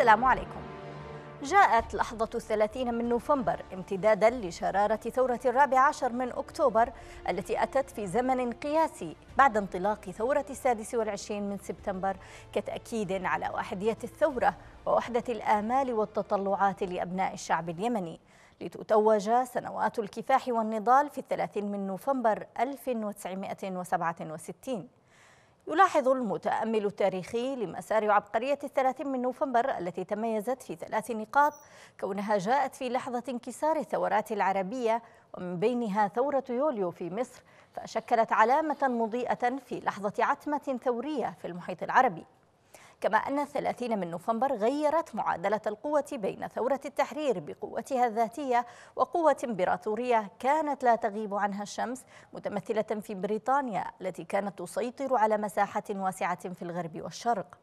السلام عليكم جاءت لحظة الثلاثين من نوفمبر امتدادا لشرارة ثورة الرابع عشر من أكتوبر التي أتت في زمن قياسي بعد انطلاق ثورة السادس والعشرين من سبتمبر كتأكيد على وحدية الثورة ووحدة الآمال والتطلعات لأبناء الشعب اليمني لتتوج سنوات الكفاح والنضال في الثلاثين من نوفمبر 1967 يلاحظ المتأمل التاريخي لمسار عبقرية الثلاثين من نوفمبر التي تميزت في ثلاث نقاط كونها جاءت في لحظة انكسار الثورات العربية ومن بينها ثورة يوليو في مصر فشكلت علامة مضيئة في لحظة عتمة ثورية في المحيط العربي كما أن 30 من نوفمبر غيرت معادلة القوة بين ثورة التحرير بقوتها الذاتية وقوة إمبراطورية كانت لا تغيب عنها الشمس متمثلة في بريطانيا التي كانت تسيطر على مساحة واسعة في الغرب والشرق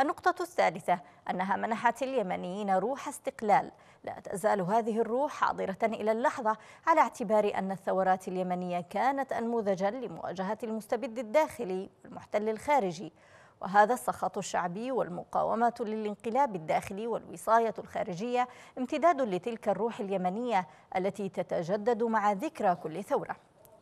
النقطة الثالثة أنها منحت اليمنيين روح استقلال لا تزال هذه الروح حاضرة إلى اللحظة على اعتبار أن الثورات اليمنية كانت أنموذجا لمواجهة المستبد الداخلي والمحتل الخارجي وهذا السخط الشعبي والمقاومة للانقلاب الداخلي والوصاية الخارجية امتداد لتلك الروح اليمنية التي تتجدد مع ذكرى كل ثورة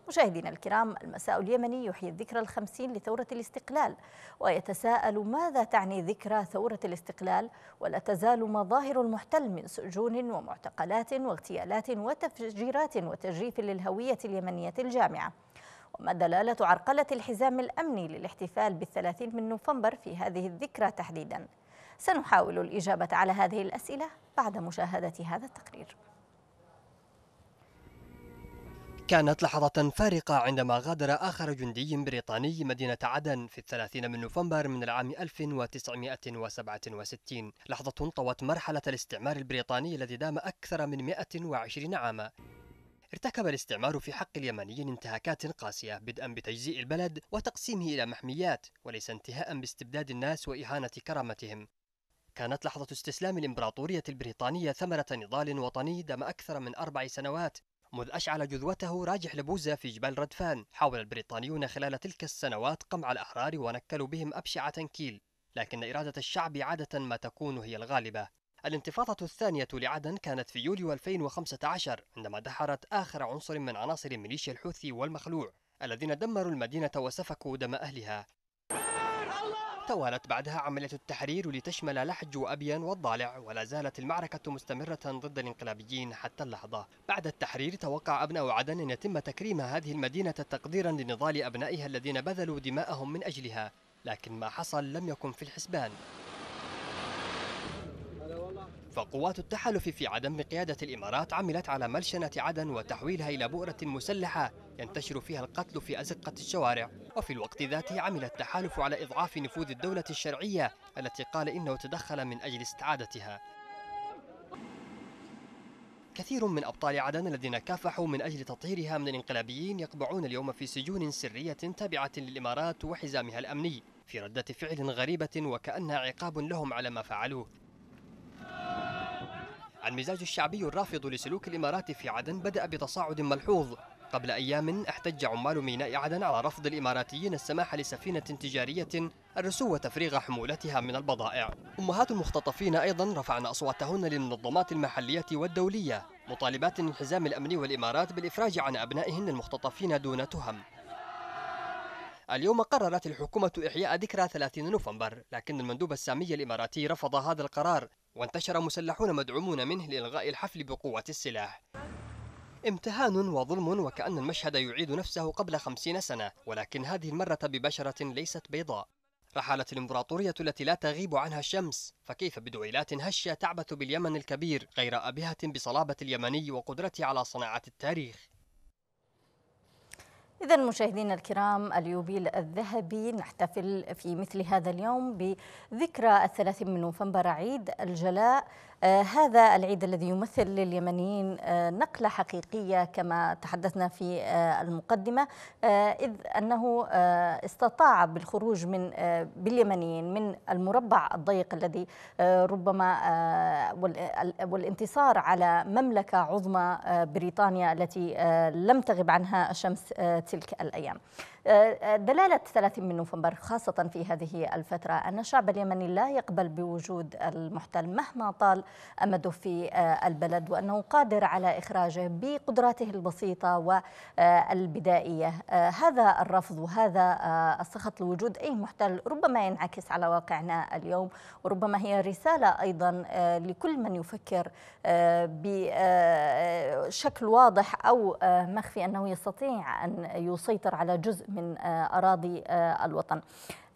مشاهدينا الكرام المساء اليمني يحيي الذكرى الخمسين لثورة الاستقلال ويتساءل ماذا تعني ذكرى ثورة الاستقلال ولا تزال مظاهر المحتل من سجون ومعتقلات واغتيالات وتفجيرات وتجريف للهوية اليمنية الجامعة وما دلالة عرقلة الحزام الأمني للاحتفال بالثلاثين من نوفمبر في هذه الذكرى تحديدا سنحاول الإجابة على هذه الأسئلة بعد مشاهدة هذا التقرير كانت لحظة فارقة عندما غادر آخر جندي بريطاني مدينة عدن في الثلاثين من نوفمبر من العام 1967 لحظة طوت مرحلة الاستعمار البريطاني الذي دام أكثر من 120 عاما ارتكب الاستعمار في حق اليمنيين انتهاكات قاسية بدءا بتجزيء البلد وتقسيمه إلى محميات وليس انتهاء باستبداد الناس وإهانة كرامتهم كانت لحظة استسلام الإمبراطورية البريطانية ثمرة نضال وطني دام أكثر من أربع سنوات مذ أشعل جذوته راجح لبوزة في جبال ردفان حاول البريطانيون خلال تلك السنوات قمع الأحرار ونكلوا بهم أبشع تنكيل لكن إرادة الشعب عادة ما تكون هي الغالبة الانتفاضة الثانية لعدن كانت في يوليو 2015 عندما دحرت آخر عنصر من عناصر ميليشيا الحوثي والمخلوع الذين دمروا المدينة وسفكوا دم أهلها توالت بعدها عملية التحرير لتشمل لحج وأبين والضالع ولا زالت المعركة مستمرة ضد الانقلابيين حتى اللحظة بعد التحرير توقع أبناء عدن أن يتم تكريم هذه المدينة تقديرا لنضال أبنائها الذين بذلوا دماءهم من أجلها لكن ما حصل لم يكن في الحسبان فقوات التحالف في عدن بقيادة الإمارات عملت على ملشنة عدن وتحويلها إلى بؤرة مسلحة ينتشر فيها القتل في أزقة الشوارع وفي الوقت ذاته عمل التحالف على إضعاف نفوذ الدولة الشرعية التي قال إنه تدخل من أجل استعادتها كثير من أبطال عدن الذين كافحوا من أجل تطهيرها من الانقلابيين يقبعون اليوم في سجون سرية تابعة للإمارات وحزامها الأمني في ردة فعل غريبة وكأنها عقاب لهم على ما فعلوه المزاج الشعبي الرافض لسلوك الإمارات في عدن بدأ بتصاعد ملحوظ قبل أيام احتج عمال ميناء عدن على رفض الإماراتيين السماح لسفينة تجارية الرسو وتفريغ حمولتها من البضائع أمهات المختطفين أيضا رفعن أصواتهن للمنظمات المحلية والدولية مطالبات الانحزام الأمني والإمارات بالإفراج عن أبنائهن المختطفين دون تهم اليوم قررت الحكومة إحياء ذكرى 30 نوفمبر لكن المندوب السامي الإماراتي رفض هذا القرار وانتشر مسلحون مدعومون منه لإلغاء الحفل بقوة السلاح امتهان وظلم وكأن المشهد يعيد نفسه قبل خمسين سنة ولكن هذه المرة ببشرة ليست بيضاء رحلت الإمبراطورية التي لا تغيب عنها الشمس فكيف بدويلات هشة تعبث باليمن الكبير غير أبهة بصلابة اليمني وقدرته على صناعة التاريخ إذا مشاهدينا الكرام اليوبيل الذهبي نحتفل في مثل هذا اليوم بذكرى الثلاثين من نوفمبر عيد الجلاء آه، هذا العيد الذي يمثل لليمنيين آه، نقلة حقيقية كما تحدثنا في آه، المقدمة إذ أنه استطاع بالخروج من باليمنيين من المربع الضيق الذي ربما والانتصار على مملكة عظمى بريطانيا التي لم تغب عنها الشمس تلك الأيام آه، آه، دلالة 30 من نوفمبر خاصة في هذه الفترة أن الشعب اليمني لا يقبل بوجود المحتل مهما طال أمده في آه، البلد وأنه قادر على إخراجه بقدراته البسيطة والبدائية هذا الرفض وهذا السخط لوجود أي محتل ربما ينعكس على واقعنا اليوم وربما هي رسالة أيضا لكل من يفكر بشكل واضح أو مخفي أنه يستطيع أن يسيطر على جزء من آه، أراضي آه، الوطن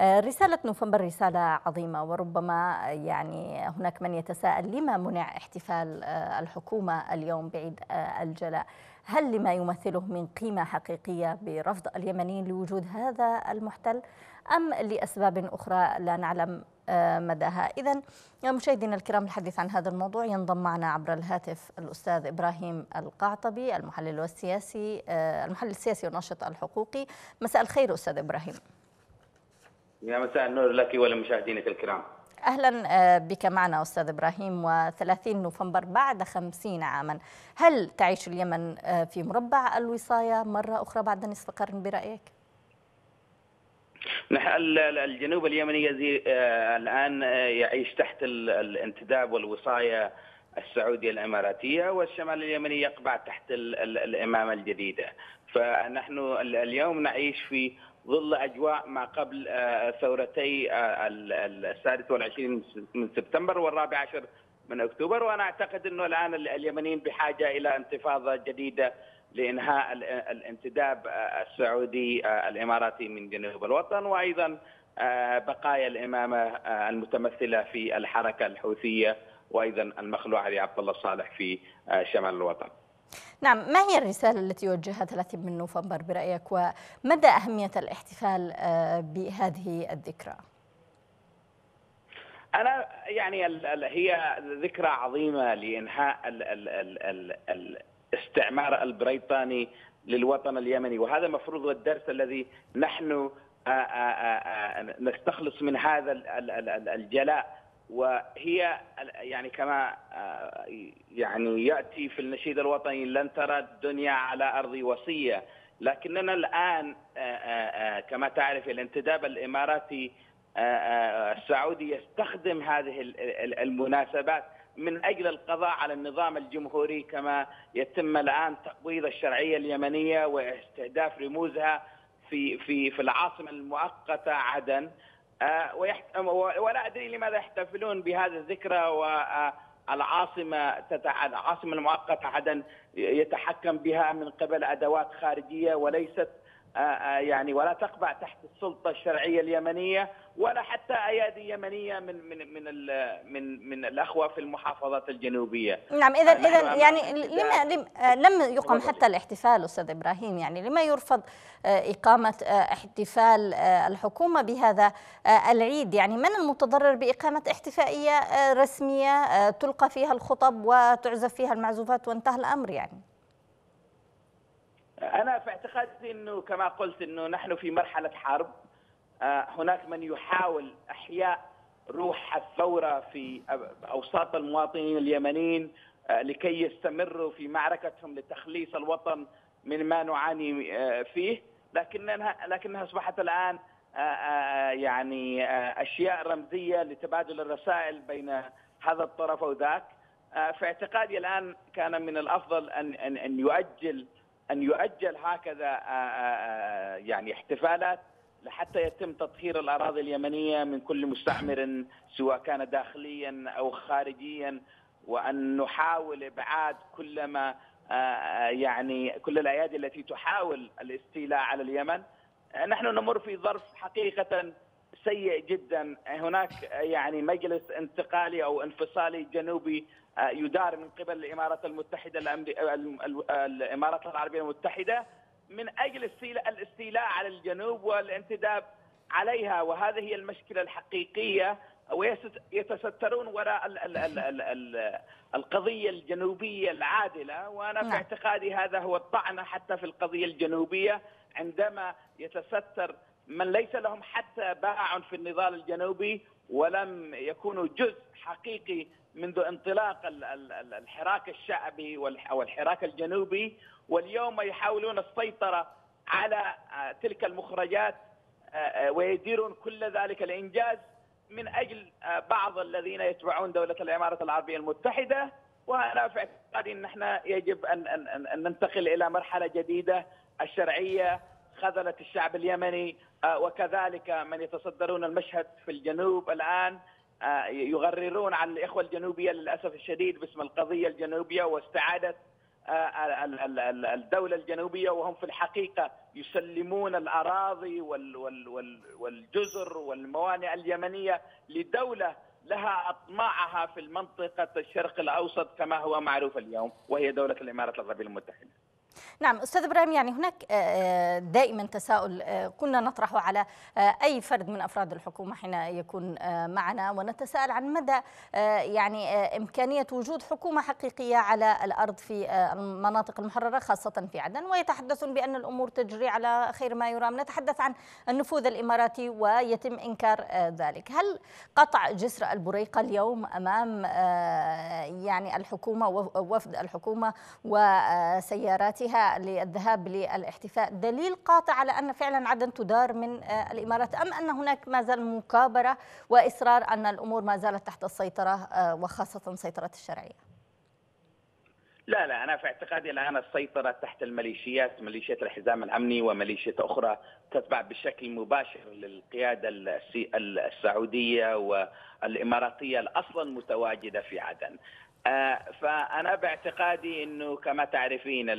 آه، رسالة نوفمبر رسالة عظيمة وربما يعني هناك من يتساءل لما منع احتفال الحكومة اليوم بعيد الجلاء هل لما يمثله من قيمة حقيقية برفض اليمنيين لوجود هذا المحتل أم لأسباب أخرى لا نعلم آه، مداها إذا آه، مشاهدينا الكرام الحديث عن هذا الموضوع ينضم معنا عبر الهاتف الأستاذ إبراهيم القعطبي المحلل والسياسي آه، المحلل السياسي والناشط الحقوقي مساء الخير أستاذ إبراهيم يا مساء النور لك ولمشاهدينك الكرام أهلا بك معنا أستاذ إبراهيم و30 نوفمبر بعد 50 عاما هل تعيش اليمن في مربع الوصاية مرة أخرى بعد نصف قرن برأيك؟ نحن الجنوب اليمني آه، الان آه، يعيش تحت الانتداب والوصايه السعوديه الاماراتيه والشمال اليمني يقبع تحت الامامه الجديده فنحن اليوم نعيش في ظل اجواء ما قبل آه، ثورتي السادس والعشرين من سبتمبر والرابع عشر من اكتوبر وانا اعتقد انه الان اليمنيين بحاجه الى انتفاضه جديده لانهاء الانتداب آه، السعودي آه، الاماراتي من جنوب الوطن وايضا آه، بقايا الامامه المتمثله في الحركه الحوثيه وايضا المخلوع علي عبد الله صالح في شمال الوطن. نعم، ما هي الرساله التي يوجهها 30 من نوفمبر برايك ومدى اهميه الاحتفال بهذه الذكرى؟ انا يعني هي ذكرى عظيمه لانهاء ال ال ال ال الاستعمار البريطاني للوطن اليمني وهذا مفروض الدرس الذي نحن آه، آه، آه، نستخلص من هذا الجلاء وهي يعني كما يعني ياتي في النشيد الوطني لن ترى الدنيا على ارض وصيه لكننا الان كما تعرف الانتداب الاماراتي السعودي يستخدم هذه المناسبات من اجل القضاء على النظام الجمهوري كما يتم الان تقويض الشرعيه اليمنيه واستهداف رموزها في في في العاصمه المؤقته عدن آه، ولا ادري لماذا يحتفلون بهذا الذكرى و آه، العاصمه تتع... العاصمه المؤقته عدن يتحكم بها من قبل ادوات خارجيه وليست آه، يعني ولا تقبع تحت السلطه الشرعيه اليمنيه ولا حتى ايادي يمنيه من من من من من الاخوه في المحافظات الجنوبيه نعم اذا اذا يعني لما لم يقم حتى الاحتفال استاذ ابراهيم يعني لما يرفض آه، اقامه آه، احتفال آه، الحكومه بهذا العيد يعني من المتضرر باقامه احتفائيه رسميه تلقى فيها الخطب وتعزف فيها المعزوفات وانتهى الامر يعني انا في اعتقادي انه كما قلت انه نحن في مرحله حرب آه، هناك من يحاول احياء روح الثوره في اوساط المواطنين اليمنيين آه، لكي يستمروا في معركتهم لتخليص الوطن من ما نعاني آه، فيه لكنها لكنها اصبحت الان يعني اشياء رمزيه لتبادل الرسائل بين هذا الطرف ذاك في اعتقادي الان كان من الافضل ان ان يؤجل ان يؤجل هكذا يعني احتفالات لحتى يتم تطهير الاراضي اليمنيه من كل مستعمر سواء كان داخليا او خارجيا وان نحاول ابعاد كل ما آه، آه، يعني كل الايادي التي تحاول الاستيلاء على اليمن نحن نمر في ظرف حقيقه سيء جدا هناك آه، يعني مجلس انتقالي او انفصالي جنوبي يدار من قبل الامارات المتحده الامارات العربيه المتحده من اجل الاستيلاء على الجنوب والانتداب عليها وهذه هي المشكله الحقيقيه ويتسترون وراء الـ الـ الـ الـ الـ القضيه الجنوبيه العادله وانا في نعم. اعتقادي هذا هو الطعن حتى في القضيه الجنوبيه عندما يتستر من ليس لهم حتى باع في النضال الجنوبي ولم يكونوا جزء حقيقي منذ انطلاق الحراك الشعبي او الحراك الجنوبي واليوم يحاولون السيطره على آه، تلك المخرجات آه، آه، ويديرون كل ذلك الانجاز من اجل بعض الذين يتبعون دوله الامارات العربيه المتحده وانا في اعتقادي ان احنا يجب ان ان ننتقل الى مرحله جديده الشرعيه خذلت الشعب اليمني وكذلك من يتصدرون المشهد في الجنوب الان آه، يغررون على الاخوه الجنوبيه للاسف الشديد باسم القضيه الجنوبيه واستعاده آه، الدوله الجنوبيه وهم في الحقيقه يسلمون الاراضي والجزر والموانئ اليمنيه لدوله لها اطماعها في المنطقه الشرق الاوسط كما هو معروف اليوم وهي دوله الامارات العربيه المتحده. نعم استاذ ابراهيم يعني هناك آه، آه، دائما تساؤل آه، كنا نطرحه على اي فرد من افراد الحكومه حين يكون معنا ونتساءل عن مدى يعني امكانيه وجود حكومه حقيقيه على الارض في المناطق المحرره خاصه في عدن ويتحدثون بان الامور تجري على خير ما يرام نتحدث عن النفوذ الاماراتي ويتم انكار ذلك هل قطع جسر البريقه اليوم امام يعني الحكومه ووفد الحكومه وسياراتها ترشيحها للذهاب للاحتفاء دليل قاطع على أن فعلا عدن تدار من آه، الإمارات أم أن هناك ما زال مكابرة وإصرار أن الأمور ما زالت تحت السيطرة آه، وخاصة سيطرة الشرعية لا لا انا في اعتقادي الان السيطره تحت الميليشيات ميليشية الحزام الامني وميليشيات اخرى تتبع بشكل مباشر للقياده السعوديه والاماراتيه الأصلا متواجده في عدن آه، فأنا باعتقادي أنه كما تعرفين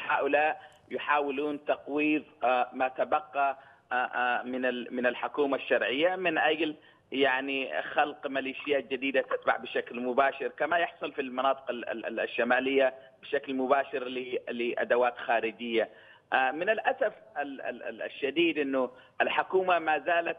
هؤلاء يحاولون تقويض آه، ما تبقى آه، من من الحكومة الشرعية من أجل يعني خلق ميليشيات جديدة تتبع بشكل مباشر كما يحصل في المناطق الشمالية بشكل مباشر لأدوات خارجية من الأسف الشديد أنه الحكومة ما زالت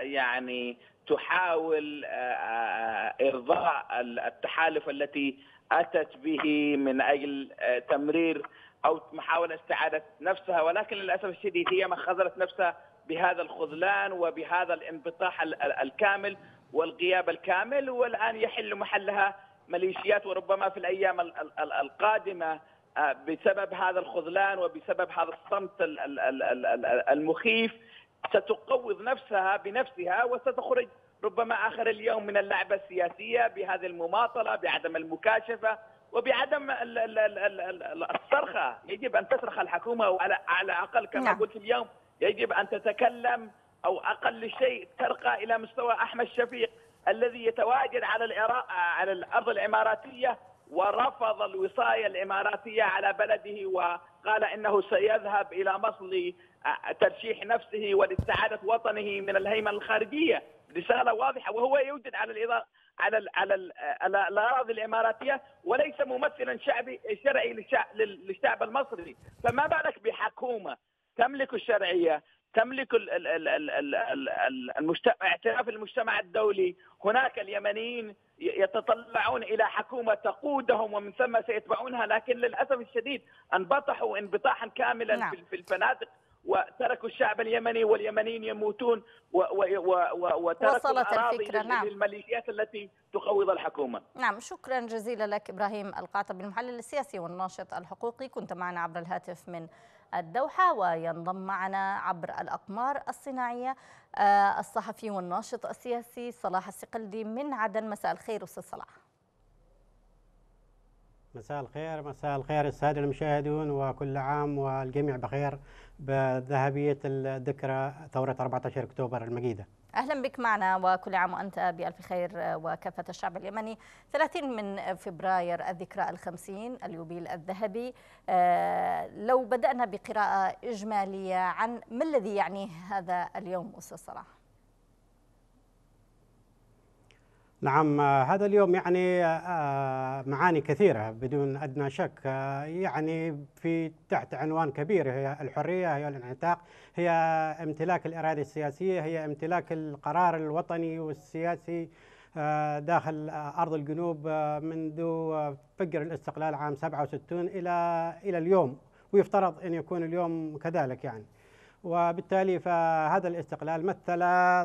يعني تحاول آه، آه، ارضاء التحالف التي اتت به من اجل آه، تمرير او محاوله استعاده نفسها ولكن للاسف الشديد هي ما خذلت نفسها بهذا الخذلان وبهذا الانبطاح الكامل والغياب الكامل والان يحل محلها ميليشيات وربما في الايام القادمه بسبب هذا الخذلان وبسبب هذا الصمت المخيف ستقوض نفسها بنفسها وستخرج ربما آخر اليوم من اللعبة السياسية بهذه المماطلة بعدم المكاشفة وبعدم الصرخة يجب أن تصرخ الحكومة على الأقل كما نعم. قلت اليوم يجب أن تتكلم أو أقل شيء ترقى إلى مستوى أحمد شفيق الذي يتواجد على على الأرض الإماراتية ورفض الوصايه الاماراتيه على بلده وقال انه سيذهب الى مصر لترشيح آه، نفسه ولسعاده وطنه من الهيمنه الخارجيه، رساله واضحه وهو يوجد على الإضاءة على الـ على الـ آه، على الاراضي الاماراتيه وليس ممثلا شعبي شرعي للشعب المصري، فما بالك بحكومه تملك الشرعيه تملك اعتراف المجتمع الدولي هناك اليمنيين يتطلعون الى حكومه تقودهم ومن ثم سيتبعونها لكن للاسف الشديد انبطحوا انبطاحا كاملا نعم. في الفنادق وتركوا الشعب اليمني واليمنيين يموتون وتركوا وصلت الفكرة نعم. للميليشيات التي تقوض الحكومة نعم شكرا جزيلا لك إبراهيم القعطبي المحلل السياسي والناشط الحقوقي كنت معنا عبر الهاتف من الدوحة وينضم معنا عبر الأقمار الصناعية آه، الصحفي والناشط السياسي صلاح السقلدي من عدن مساء الخير أستاذ صلاح مساء الخير مساء الخير السادة المشاهدون وكل عام والجميع بخير بذهبية الذكرى ثورة 14 أكتوبر المجيدة اهلا بك معنا وكل عام وانت بالف خير وكافه الشعب اليمني 30 من فبراير الذكرى الخمسين اليوبيل الذهبي آه، لو بدانا بقراءه اجماليه عن ما الذي يعنيه هذا اليوم استاذ صلاح نعم هذا اليوم يعني آه، آه، معاني كثيرة بدون أدنى شك آه، يعني في تحت عنوان كبير هي الحرية هي الانعتاق هي امتلاك الإرادة السياسية هي امتلاك القرار الوطني والسياسي داخل أرض الجنوب منذ فجر الاستقلال عام 67 إلى إلى اليوم ويفترض أن يكون اليوم كذلك يعني وبالتالي فهذا الاستقلال مثل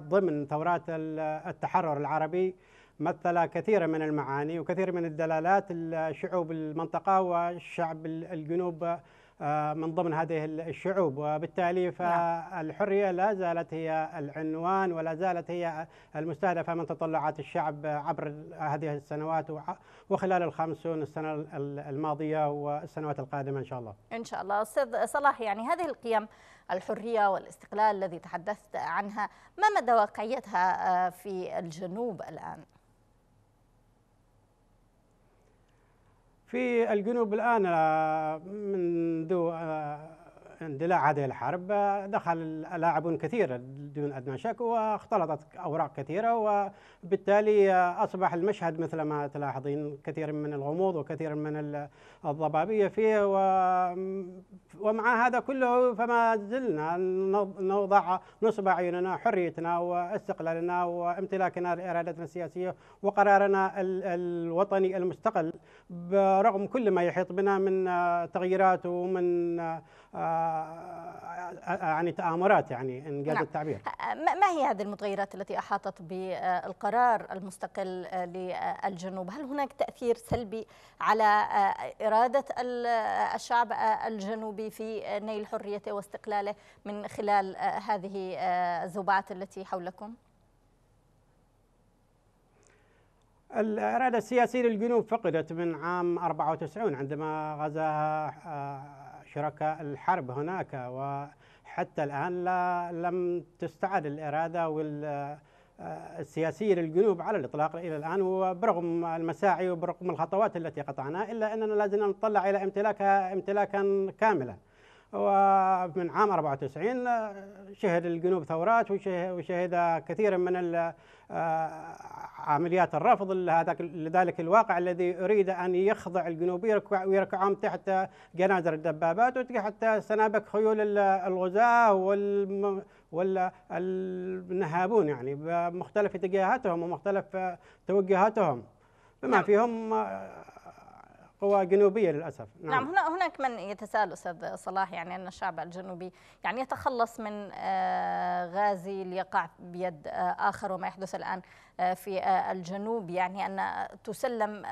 ضمن ثورات التحرر العربي مثل كثير من المعاني وكثير من الدلالات الشعوب المنطقة والشعب الجنوب آه، من ضمن هذه الشعوب وبالتالي نعم. فالحرية لا زالت هي العنوان ولا زالت هي المستهدفة من تطلعات الشعب عبر هذه السنوات وخلال الخمسون السنة الماضية والسنوات القادمة إن شاء الله إن شاء الله أستاذ صلاح يعني هذه القيم الحرية والاستقلال الذي تحدثت عنها ما مدى واقعيتها آه، في الجنوب الآن؟ في الجنوب الآن آه، منذ اندلاع هذه الحرب دخل لاعبون كثير دون ادنى شك واختلطت اوراق كثيره وبالتالي اصبح المشهد مثل ما تلاحظين كثير من الغموض وكثير من الضبابيه فيه ومع هذا كله فما زلنا نوضع نصب عيوننا حريتنا واستقلالنا وامتلاكنا لارادتنا السياسيه وقرارنا الوطني المستقل برغم كل ما يحيط بنا من تغييرات ومن آه، يعني تآمرات يعني إن جاز نعم. التعبير ما هي هذه المتغيرات التي أحاطت بالقرار المستقل للجنوب هل هناك تأثير سلبي على إرادة الشعب الجنوبي في نيل حريته واستقلاله من خلال هذه الزوبعات التي حولكم؟ الإرادة السياسية للجنوب فقدت من عام 94 عندما غزاها آه، شركاء الحرب هناك وحتى الآن لا لم تستعد الإرادة وال آه، السياسية للجنوب على الإطلاق إلى الآن وبرغم المساعي وبرغم الخطوات التي قطعناها إلا أننا لازم نطلع إلى امتلاكها امتلاكا كاملا ومن عام 94 آه، شهد الجنوب ثورات وشهد كثيرا من عمليات الرفض لهذاك لذلك الواقع الذي اريد ان يخضع الجنوب ويركعهم تحت جنادر الدبابات وتحت سنابك خيول الغزاة وال والنهابون يعني بمختلف اتجاهاتهم ومختلف توجهاتهم بما نعم. فيهم هو جنوبيه للاسف نعم. نعم هنا هناك من يتساءل استاذ صلاح يعني ان الشعب الجنوبي يعني يتخلص من آه، غازي ليقع بيد آه، اخر وما يحدث الان آه، في الجنوب يعني ان تسلم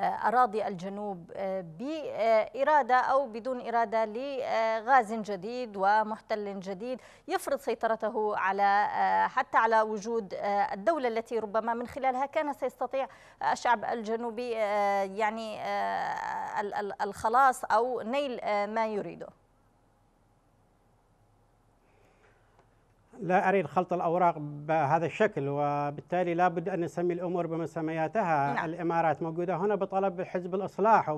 اراضي الجنوب باراده او بدون اراده لغاز جديد ومحتل جديد يفرض سيطرته على حتى على وجود الدوله التي ربما من خلالها كان سيستطيع الشعب الجنوبي يعني آه، الخلاص أو نيل آه، ما يريده لا أريد خلط الأوراق بهذا الشكل وبالتالي لابد أن نسمي الأمور بمسمياتها نعم. الإمارات موجودة هنا بطلب حزب الإصلاح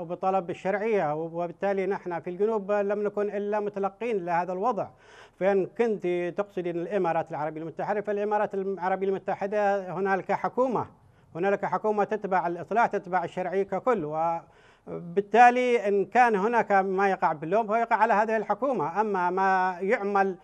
وبطلب الشرعية وبالتالي نحن في الجنوب لم نكن إلا متلقين لهذا الوضع فإن كنت تقصدين الإمارات العربية المتحدة فالإمارات العربية المتحدة هنالك حكومة هنالك حكومة تتبع الإصلاح تتبع الشرعي ككل و بالتالي ان كان هناك ما يقع باللوم فهو يقع على هذه الحكومه اما ما يعمل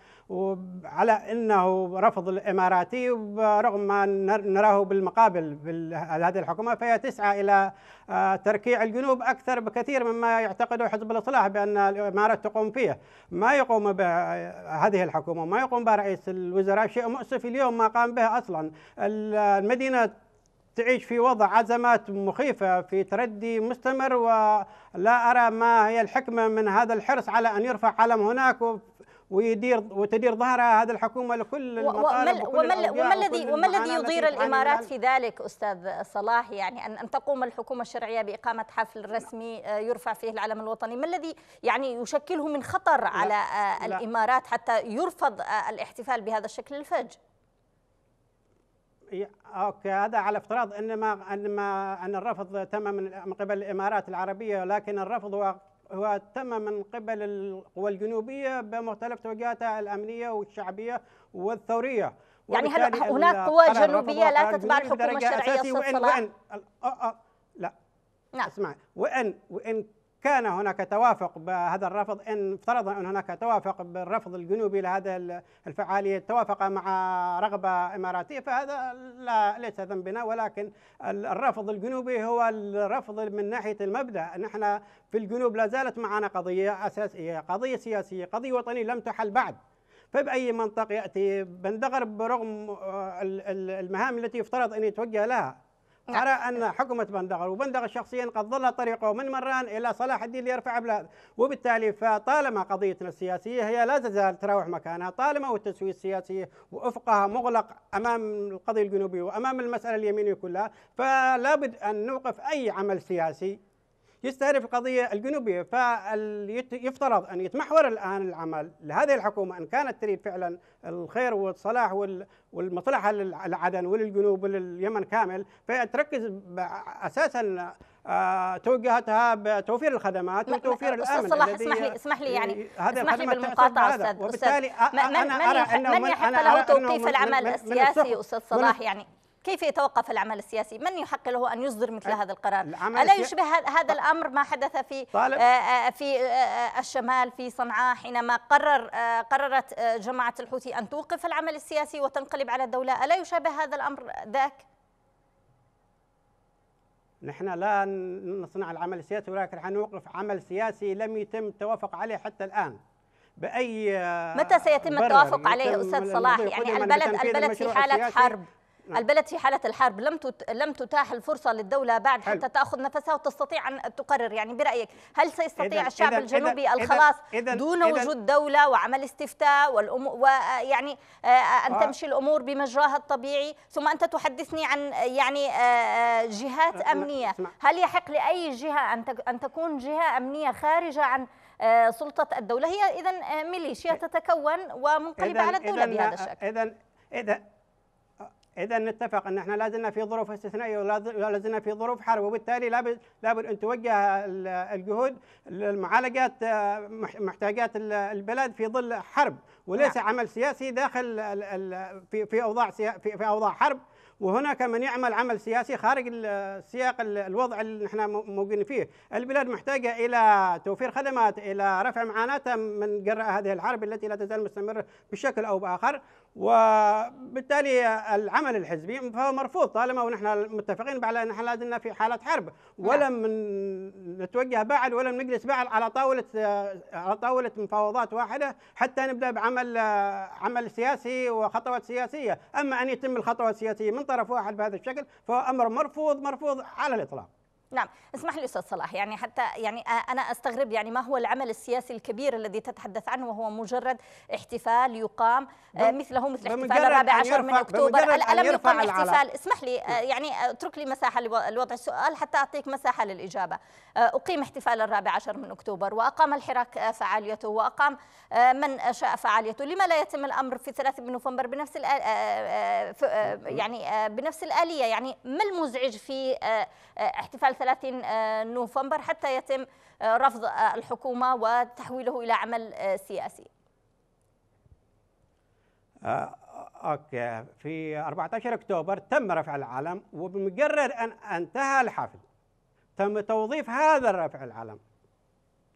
على انه رفض الاماراتي رغم ما نراه بالمقابل في هذه الحكومه فهي تسعى الى آه، تركيع الجنوب اكثر بكثير مما يعتقده حزب الاصلاح بان الامارات تقوم فيه، ما يقوم به هذه الحكومه، ما يقوم به رئيس الوزراء شيء مؤسف اليوم ما قام به اصلا، المدينه تعيش في وضع أزمات مخيفة في تردي مستمر ولا أرى ما هي الحكمة من هذا الحرص على أن يرفع علم هناك ويدير وتدير ظهرها هذه الحكومه لكل وما الذي وما الذي يضير الامارات في ذلك استاذ صلاح يعني ان ان تقوم الحكومه الشرعيه باقامه حفل نعم. رسمي آه، يرفع فيه العلم الوطني ما الذي يعني يشكله من خطر على آه، لا الامارات حتى يرفض آه، الاحتفال بهذا الشكل الفج اوكي هذا على افتراض ان ما ان ما ان الرفض تم من قبل الامارات العربيه لكن الرفض هو هو تم من قبل القوى الجنوبيه بمختلف توجهاتها الامنيه والشعبيه والثوريه يعني هل هناك قوى جنوبيه لا تتبع الحكومه الشرعيه وإن, وإن, وإن لا نعم اسمع وان وان كان هناك توافق بهذا الرفض ان افترضنا ان هناك توافق بالرفض الجنوبي لهذا الفعاليه توافق مع رغبه اماراتيه فهذا لا ليس ذنبنا ولكن الرفض الجنوبي هو الرفض من ناحيه المبدا نحن في الجنوب لا زالت معنا قضيه اساسيه قضيه سياسيه قضيه وطنيه لم تحل بعد فبأي منطق يأتي بندغر برغم آه، المهام التي يفترض أن يتوجه لها نعم. أرى أن حكومة بندغر وبندغر شخصيا قد ظل طريقه من مران إلى صلاح الدين ليرفع بلاد وبالتالي فطالما قضيتنا السياسية هي لا تزال تراوح مكانها طالما والتسوية السياسية وأفقها مغلق أمام القضية الجنوبية وأمام المسألة اليمينية كلها فلا بد أن نوقف أي عمل سياسي يستهدف القضية الجنوبية فيفترض أن يتمحور الآن العمل لهذه الحكومة أن كانت تريد فعلا الخير والصلاح والمصلحة للعدن وللجنوب ولليمن كامل فتركز أساسا آه، توجهتها بتوفير الخدمات وتوفير الامن استاذ صلاح اسمح لي اسمح لي يعني اسمح لي بالمقاطعه استاذ وبالتالي أستاذ انا من ارى انه من, من يحق له توقيف العمل السياسي استاذ صلاح يعني كيف يتوقف العمل السياسي؟ من يحق له أن يصدر مثل هذا القرار؟ ألا يشبه هذا طيب. الأمر ما حدث في آه، آه، في آه، الشمال في صنعاء حينما قرر قررت جماعة الحوثي أن توقف العمل السياسي وتنقلب على الدولة ألا يشابه هذا الأمر ذاك؟ نحن لا نصنع العمل السياسي ولكن حنوقف عمل سياسي لم يتم التوافق عليه حتى الآن باي متى سيتم التوافق عليه استاذ صلاح يعني البلد البلد في حاله حرب نعم. البلد في حاله الحرب لم لم تتاح الفرصه للدوله بعد حتى تاخذ نفسها وتستطيع ان تقرر يعني برايك هل سيستطيع إذن الشعب إذن الجنوبي إذن الخلاص إذن دون إذن وجود دوله وعمل استفتاء والأمور ويعني آه، آه، ان آه. تمشي الامور بمجراها الطبيعي ثم انت تحدثني عن يعني آه، جهات نعم، نعم، امنيه هل يحق لاي جهه ان ان تكون جهه امنيه خارجه عن سلطه الدوله هي اذا ميليشيا تتكون ومنقلبه على الدوله بهذا الشكل اذا اذا اذا نتفق ان احنا لازلنا في ظروف استثنائيه ولازلنا في ظروف حرب وبالتالي لابد لابد ان توجه الجهود لمعالجه محتاجات البلد في ظل حرب وليس نعم. عمل سياسي داخل في في اوضاع في اوضاع حرب وهناك من يعمل عمل سياسي خارج سياق الوضع اللي احنا موجودين فيه، البلاد محتاجه الى توفير خدمات، الى رفع معاناتها من جراء هذه الحرب التي لا تزال مستمره بشكل او باخر، وبالتالي العمل الحزبي فهو مرفوض طالما ونحن متفقين على ان احنا لازلنا في حاله حرب نعم. ولم نتوجه بعد ولم نجلس بعد على طاوله على طاوله مفاوضات واحده حتى نبدا بعمل عمل سياسي وخطوات سياسيه، اما ان يتم الخطوه السياسيه من طرف واحد بهذا الشكل فهو امر مرفوض مرفوض على الاطلاق. نعم اسمح لي استاذ صلاح يعني حتى يعني انا استغرب يعني ما هو العمل السياسي الكبير الذي تتحدث عنه وهو مجرد احتفال يقام آه، مثله مثل احتفال الرابع عشر من اكتوبر الم يقام احتفال اسمح لي آه، يعني آه، اترك لي مساحه لوضع السؤال حتى اعطيك مساحه للاجابه اقيم احتفال الرابع عشر من اكتوبر واقام الحراك فعاليته واقام من شاء فعاليته لما لا يتم الامر في 3 من نوفمبر بنفس يعني بنفس الاليه يعني ما المزعج في احتفال 30 آه، نوفمبر حتى يتم آه، رفض آه، الحكومة وتحويله إلى عمل سياسي أوكي في 14 أكتوبر تم رفع العلم وبمجرد أن انتهى الحفل تم توظيف هذا الرفع العلم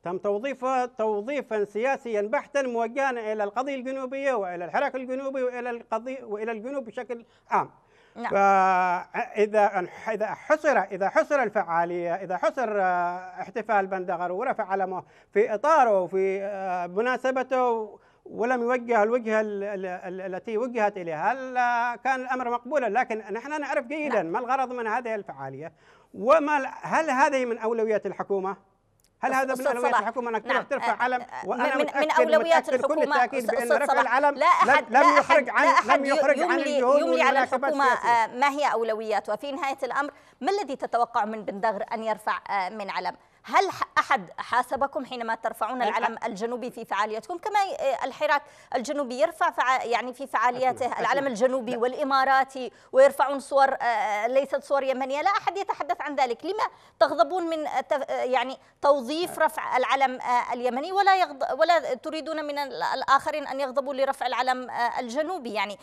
تم توظيفه توظيفا سياسيا بحتا موجها الى القضيه الجنوبيه والى الحراك الجنوبي والى القضيه والى الجنوب بشكل عام نعم. فاذا اذا حصر اذا حصر الفعاليه اذا حصر آه، احتفال بندغر ورفع علمه في اطاره وفي آه، مناسبته ولم يوجه الوجهه التي وجهت اليها هل آه، كان الامر مقبولا لكن نحن نعرف جيدا نعم. ما الغرض من هذه الفعاليه وما هل هذه من اولويات الحكومه؟ هل هذا من اولويات الحكومه انك نعم. ترفع علم وانا من, من اولويات الحكومه بكل التاكيد بان رفع العلم لا أحد لم يخرج عن لا لم يخرج عن الجهود يملي على الحكومه آه، ما هي اولوياتها في نهايه الامر ما الذي تتوقع من بن دغر ان يرفع آه، من علم هل أحد حاسبكم حينما ترفعون العلم الجنوبي في فعاليتكم كما آه، الحراك الجنوبي يرفع فع يعني في فعالياته أكيد. العلم الجنوبي والإماراتي ويرفعون صور آه، ليست صور يمنية لا أحد يتحدث عن ذلك لما تغضبون من آه، يعني توظيف نعم. رفع العلم اليمني ولا يغض ولا تريدون من الآخرين أن يغضبوا لرفع العلم الجنوبي يعني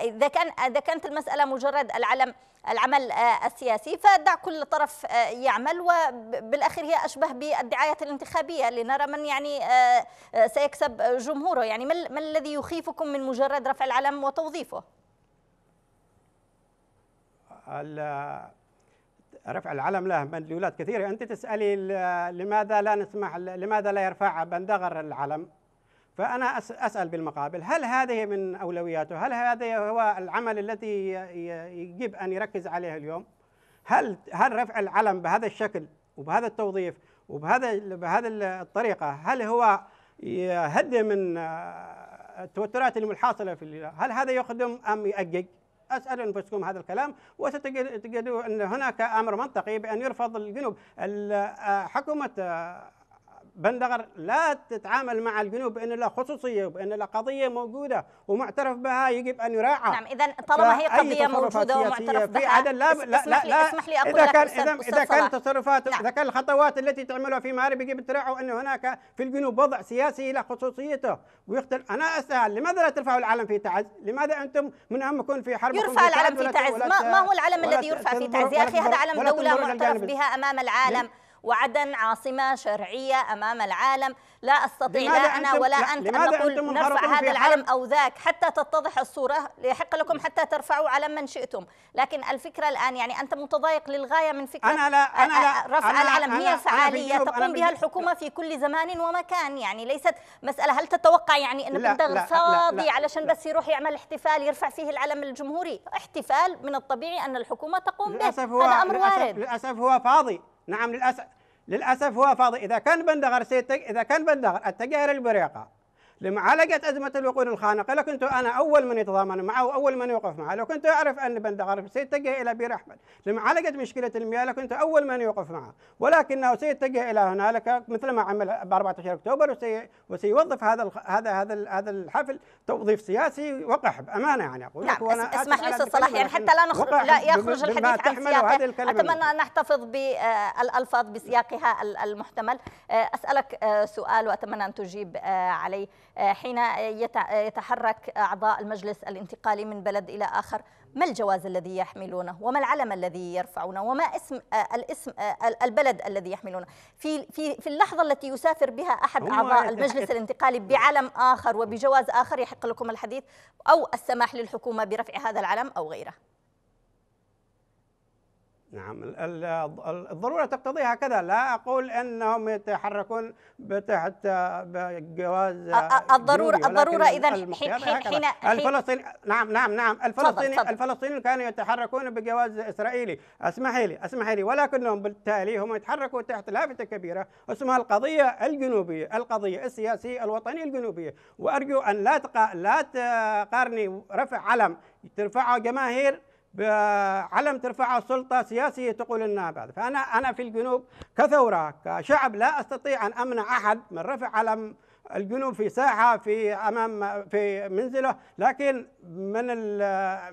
إذا كان إذا كانت المسألة مجرد العلم العمل السياسي فدع كل طرف يعمل وبالأخير هي اشبه بالدعايات الانتخابيه لنرى من يعني آه، آه، سيكسب جمهوره يعني ما الذي يخيفكم من مجرد رفع العلم وتوظيفه رفع العلم له مدلولات كثيرة أنت تسألي لماذا لا نسمح لماذا لا يرفع بندغر العلم فأنا أسأل بالمقابل هل هذه من أولوياته هل هذا هو العمل الذي يجب أن يركز عليه اليوم هل هل رفع العلم بهذا الشكل وبهذا التوظيف وبهذا بهذا الطريقه هل هو يهدئ من آه، التوترات الحاصلة في هل هذا يخدم ام يؤجج؟ اسالوا انفسكم هذا الكلام وستجدوا ان هناك امر منطقي بان يرفض الجنوب آه، حكومه آه، بندغر لا تتعامل مع الجنوب بان لها خصوصيه وبان لها قضيه موجوده ومعترف بها يجب ان يراعى نعم اذا طالما هي قضيه موجوده ومعترف بها في عدل لا لا لا, لا اسمح لي اقول اذا كان اذا, إذا كان تصرفات نعم. اذا كان الخطوات التي تعملها في مارب يجب ان تراعوا ان هناك في الجنوب وضع سياسي له خصوصيته ويختل انا اسال لماذا لا ترفعوا العلم في تعز؟ لماذا انتم من همكم في حرب يرفع العلم في تعز ما, ما هو العلم الذي يرفع في تعز يا اخي هذا علم دوله معترف بها امام العالم نعم. وعدن عاصمة شرعية أمام العالم لا أستطيع لا أنا ولا أنت أن نقول نرفع هذا العلم أو ذاك حتى تتضح الصورة يحق لكم حتى ترفعوا علم من شئتم لكن الفكرة الآن يعني أنت متضايق للغاية من فكرة أنا لا أنا لا رفع أنا العلم أنا هي فعالية تقوم بها الحكومة في كل زمان ومكان يعني ليست مسألة هل تتوقع يعني أنك أنت فاضي علشان بس يروح يعمل احتفال يرفع فيه العلم الجمهوري احتفال من الطبيعي أن الحكومة تقوم به هذا أمر وارد للأسف هو فاضي نعم للأسف للأسف هو فاضي إذا كان بندغر سيتج... إذا كان بندغر إلى البريقة لمعالجة أزمة الوقود الخانقة لكنت أنا أول من يتضامن معه وأول من يوقف معه لو كنت أعرف أن بندقر سيتجه إلى بير أحمد لمعالجة مشكلة المياه لكنت أول من يوقف معه ولكنه سيتجه إلى هنالك مثل ما عمل ب 14 أكتوبر وسي وسيوظف هذا هذا هذا هذا الحفل توظيف سياسي وقح بأمانة يعني أقول نعم وأنا اسمح لي أستاذ صلاح يعني حتى لا نخرج لا يخرج الحديث عن سياقه أتمنى أن نحتفظ بالألفاظ آه، بسياقها المحتمل آه، أسألك آه، سؤال وأتمنى أن تجيب عليه حين يتحرك أعضاء المجلس الانتقالي من بلد إلى آخر ما الجواز الذي يحملونه وما العلم الذي يرفعونه وما اسم آه، الاسم آه، البلد الذي يحملونه في في في اللحظه التي يسافر بها احد اعضاء المجلس الانتقالي بعلم اخر وبجواز اخر يحق لكم الحديث او السماح للحكومه برفع هذا العلم او غيره نعم الضرورة تقتضي هكذا لا أقول أنهم يتحركون تحت جواز الضرورة الضرورة إذا حين حين الفلسطيني نعم نعم نعم الفلسطيني الفلسطينيين كانوا يتحركون بجواز إسرائيلي اسمحي لي اسمحي لي ولكنهم بالتالي هم يتحركوا تحت لافتة كبيرة اسمها القضية الجنوبية القضية السياسية الوطنية الجنوبية وأرجو أن لا تقارني رفع علم ترفعه جماهير علم ترفعه السلطة سياسية تقول بعد فأنا أنا في الجنوب كثورة كشعب لا أستطيع أن أمنع أحد من رفع علم الجنوب في ساحة في أمام في منزله لكن من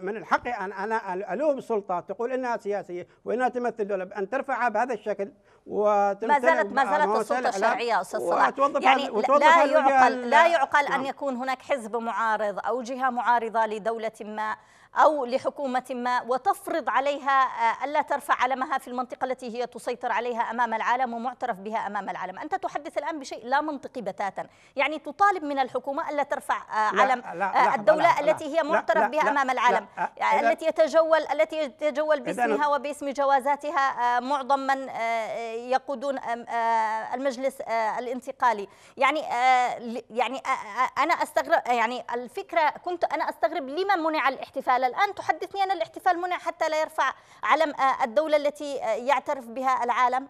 من الحق أن أنا ألوم السلطة تقول إنها سياسية وإنها تمثل دولة أن ترفعها بهذا الشكل ما زالت ما زالت السلطة الشرعية أستاذ صلاح يعني لا يعقل لا يعقل أن نعم. يكون هناك حزب معارض أو جهة معارضة لدولة ما أو لحكومة ما وتفرض عليها آه، ألا ترفع علمها في المنطقة التي هي تسيطر عليها أمام العالم ومعترف بها أمام العالم أنت تحدث الآن بشيء لا منطقي بتاتا يعني تطالب من الحكومة ألا ترفع آه، علم لا آه، لا الدولة لا التي هي معترف بها أمام العالم التي يتجول التي يتجول باسمها وباسم جوازاتها معظم من يقودون المجلس الانتقالي يعني يعني أنا أستغرب يعني الفكرة كنت أنا أستغرب لما منع الاحتفال الاحتفال الآن تحدثني أن الاحتفال منع حتى لا يرفع علم آه، الدولة التي آه، يعترف بها العالم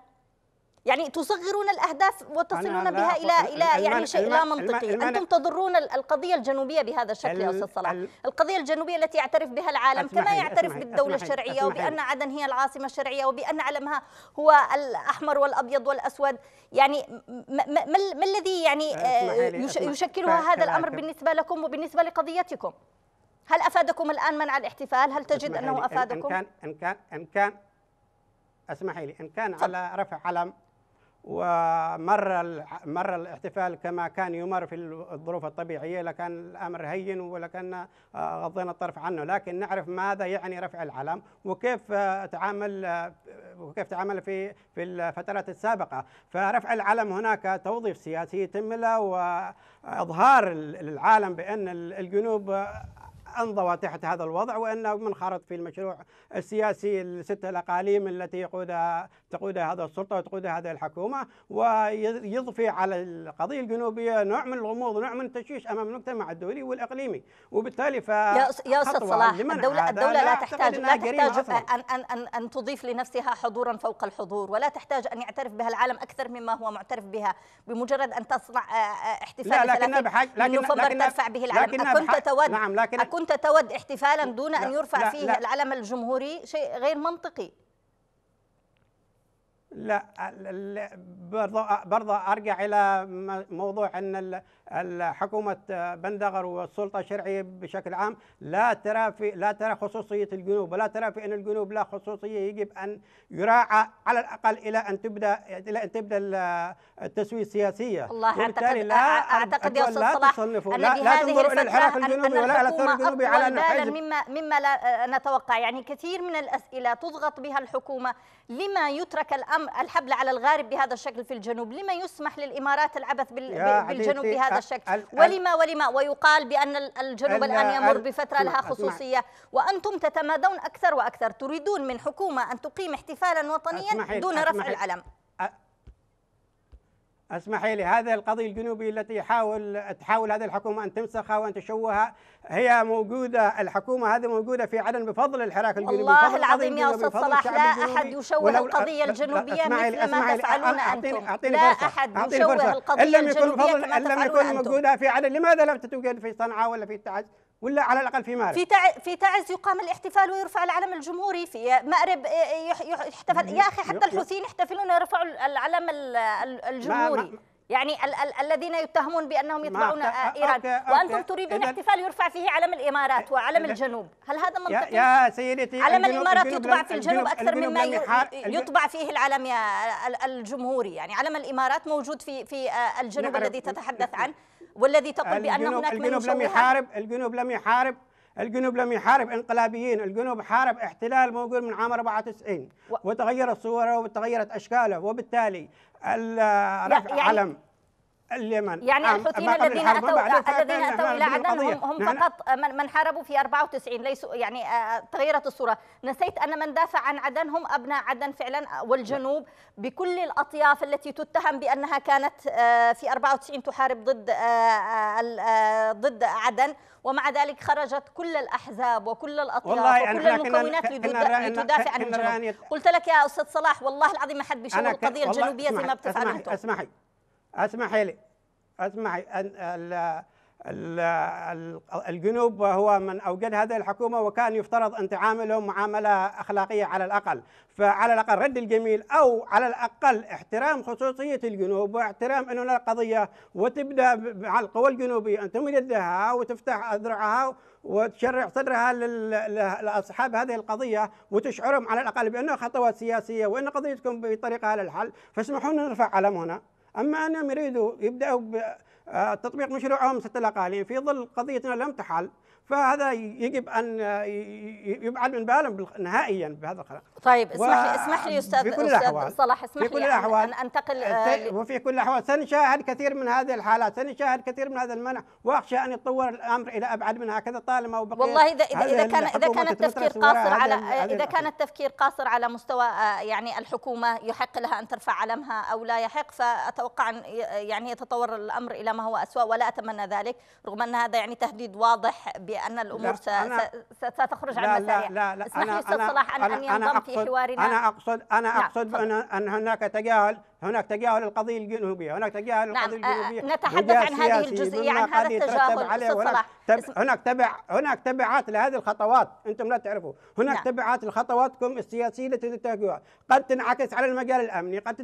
يعني تصغرون الأهداف وتصلون بها إلى إلى يعني شيء لا منطقي أنتم تضرون القضية الجنوبية بهذا الشكل يا أستاذ صلاح القضية الجنوبية التي يعترف بها العالم كما يعترف بالدولة الشرعية وبأن عدن هي العاصمة الشرعية وبأن علمها هو الأحمر والأبيض والأسود يعني ما الذي يعني آه، يشكلها هذا الأمر بالنسبة لكم وبالنسبة لقضيتكم هل افادكم الان منع الاحتفال؟ هل تجد انه افادكم؟ ان كان ان كان ان كان اسمحي لي ان كان طب. على رفع علم ومر مر الاحتفال كما كان يمر في الظروف الطبيعيه لكان الامر هين ولكن آه، غضينا الطرف عنه لكن نعرف ماذا يعني رفع العلم وكيف آه، تعامل آه، وكيف تعامل في في الفترات السابقه فرفع العلم هناك توظيف سياسي يتم له واظهار العالم بان الجنوب انضوى تحت هذا الوضع وانه منخرط في المشروع السياسي الست الأقاليم التي يقودها تقودها هذه السلطة وتقودها هذه الحكومة ويضفي على القضية الجنوبية نوع من الغموض ونوع من التشويش أمام المجتمع الدولي والإقليمي وبالتالي ف يا أستاذ صلاح الدولة, الدولة لا, لا تحتاج لا تحتاج أن, أن, أن, أن تضيف لنفسها حضورا فوق الحضور ولا تحتاج أن يعترف بها العالم أكثر مما هو معترف بها بمجرد أن تصنع آه، آه، احتفال لا لكن بحاج لكن لكن ترفع به العلم أكنت تود نعم لكن أكنت تود احتفالا دون أن يرفع فيه العلم الجمهوري شيء غير منطقي لا برضه برضه ارجع الى موضوع ان حكومه بندغر والسلطه الشرعيه بشكل عام لا ترى في لا ترى خصوصيه الجنوب ولا ترى في ان الجنوب لا خصوصيه يجب ان يراعى على الاقل الى ان تبدا الى ان تبدا التسويه السياسيه الله اعتقد لا اعتقد يا استاذ صلاح لا, لا تنظر الى الحراك الجنوبي ولا الى الثورة الجنوبي على بالا مما مما لا نتوقع يعني كثير من الاسئله تضغط بها الحكومه لما يترك الامر الحبل على الغارب بهذا الشكل في الجنوب لما يسمح للامارات العبث بالجنوب بهذا بهذا الشكل ولما ولما ويقال بأن الجنوب الآن يمر بفترة لها خصوصية وأنتم تتمادون أكثر وأكثر تريدون من حكومة أن تقيم احتفالا وطنيا دون رفع العلم اسمحي لي هذه القضية الجنوبية التي يحاول تحاول هذه الحكومة أن تمسخها وأن تشوهها هي موجودة الحكومة هذه موجودة في عدن بفضل الحراك الجنوبي الله العظيم يا أستاذ صلاح لا أحد يشوه القضية الجنوبية مثل ما تفعلون أنتم لا أحد يشوه القضية الجنوبية كما تفعلون أنتم لم يكن موجودة في عدن لماذا لم تتوجد في صنعاء ولا في التعز ولا على الاقل في مارب في تع... في تعز يقام الاحتفال ويرفع العلم الجمهوري في مأرب إيه، إيه، يحتفل يا اخي حتى الحوثيين يحتفلون ويرفعوا العلم الجمهوري ما ما يعني ال ال الذين يتهمون بانهم يتبعون ايران أوكي أوكي وانتم تريدون احتفال يرفع فيه علم الامارات وعلم الجنوب هل هذا منطقي يا سيدتي علم الامارات يطبع في الجنوب اكثر مما يطبع فيه العلم الجمهوري يعني علم الامارات موجود في في آه، الجنوب الذي تتحدث نعم. عنه والذي تقول بأن هناك من الجنوب لم يحارب الجنوب لم يحارب الجنوب لم يحارب انقلابيين الجنوب حارب احتلال موجود من عام 94 و... وتغيرت صوره وتغيرت اشكاله وبالتالي رفع يعني علم اليمن يعني الحوثيين الذين اتوا الذين اتوا الى عدن هم, هم نعم. فقط من, حاربوا في 94 ليسوا يعني آه، تغيرت الصوره نسيت ان من دافع عن عدن هم ابناء عدن فعلا آه، والجنوب بكل الاطياف التي تتهم بانها كانت آه، في 94 تحارب ضد ضد عدن ومع ذلك خرجت كل الاحزاب وكل الاطياف وكل المكونات لتدافع عن الجنوب قلت لك يا استاذ صلاح والله العظيم ما حد بيشوف القضيه الجنوبيه زي ما بتفعل انتم اسمحي اسمح لي اسمح أن الجنوب هو من اوجد هذه الحكومه وكان يفترض ان تعاملهم معامله اخلاقيه على الاقل، فعلى الاقل رد الجميل او على الاقل احترام خصوصيه الجنوب واحترام انه هناك قضيه وتبدا مع القوى الجنوبيه ان تمد يدها وتفتح اذرعها وتشرع صدرها لاصحاب هذه القضيه وتشعرهم على الاقل بانه خطوات سياسيه وان قضيتكم بطريقه للحل، فاسمحوا لنا نرفع علم هنا. أما أنهم يريدوا يبدأوا بتطبيق آه، مشروعهم ست الأقاليم في ظل قضيتنا لم تحل فهذا يجب ان يبعد من بالهم نهائيا بهذا القرار طيب اسمح لي اسمح لي استاذ, كل أستاذ صلاح اسمح في كل لي الأحوال. ان انتقل آه، وفي كل الاحوال سنشاهد كثير من هذه الحالات سنشاهد كثير من هذا المنع واخشى ان يتطور الامر الى ابعد من هكذا طالما وبقيت والله اذا اذا, إذا كان اذا كان التفكير قاصر على اذا كان التفكير قاصر على مستوى آه، يعني الحكومه يحق لها ان ترفع علمها او لا يحق فاتوقع ان يعني يتطور الامر الى ما هو اسوا ولا اتمنى ذلك رغم ان هذا يعني تهديد واضح بأن الأمور ستخرج عن مسارها لا لا لا اسمح لي أستاذ صلاح أن, أن ينضم في حوارنا أنا أقصد أنا نعم، أقصد نعم أن هناك تجاهل هناك تجاهل القضية الجنوبية هناك تجاهل نعم، القضية آه، الجنوبية نعم نتحدث عن هذه الجزئية عن هذا التجاهل هناك, تب... هناك تبع هناك تبعات لهذه الخطوات انتم لا تعرفوا هناك نعم. تبعات لخطواتكم السياسيه التي تتبعوها قد تنعكس على المجال الامني قد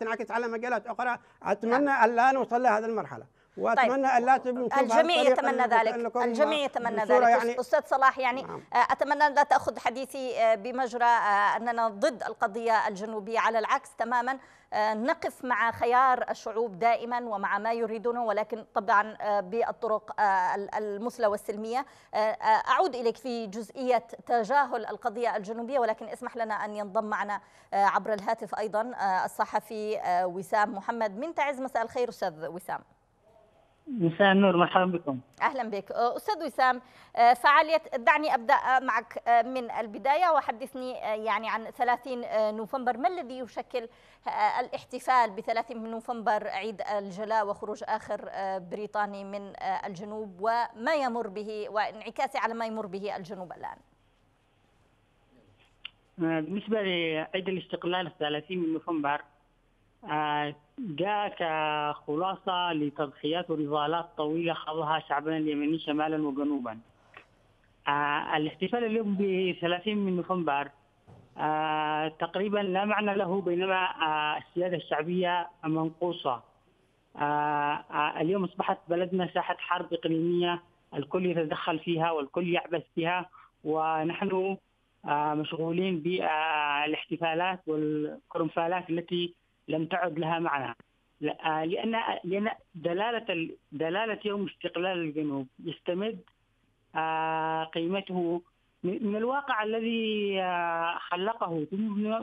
تنعكس على مجالات اخرى اتمنى نعم. ان لا نوصل لهذه المرحله طيب، واتمنى طيب. الا تنكروا الجميع يتمنى ذلك الجميع يتمنى ذلك يعني استاذ صلاح يعني نعم. آه، اتمنى لا تاخذ حديثي آه، بمجرى آه، اننا ضد القضيه الجنوبيه على العكس تماما نقف مع خيار الشعوب دائما ومع ما يريدونه ولكن طبعا بالطرق المثلى والسلميه اعود اليك في جزئيه تجاهل القضيه الجنوبيه ولكن اسمح لنا ان ينضم معنا عبر الهاتف ايضا الصحفي وسام محمد من تعز مساء الخير استاذ وسام مساء النور مرحبا بكم اهلا بك أه، استاذ وسام أه، فعاليه دعني ابدا أه، معك من البدايه وحدثني يعني عن 30 نوفمبر ما الذي يشكل الاحتفال ب 30 نوفمبر عيد الجلاء وخروج اخر بريطاني من الجنوب وما يمر به وانعكاسه على ما يمر به الجنوب الان بالنسبه لعيد الاستقلال 30 نوفمبر جاء كخلاصة لتضحيات ونضالات طويلة خاضها شعبنا اليمني شمالا وجنوبا آه، الاحتفال اليوم ب 30 من نوفمبر آه، تقريبا لا معنى له بينما آه، السيادة الشعبية منقوصة اليوم أصبحت بلدنا ساحة حرب إقليمية الكل يتدخل فيها والكل يعبث فيها ونحن مشغولين بالاحتفالات والكرنفالات التي لم تعد لها معنى آه، لأن لأن دلالة دلالة يوم استقلال الجنوب يستمد آه، قيمته من الواقع الذي آه، خلقه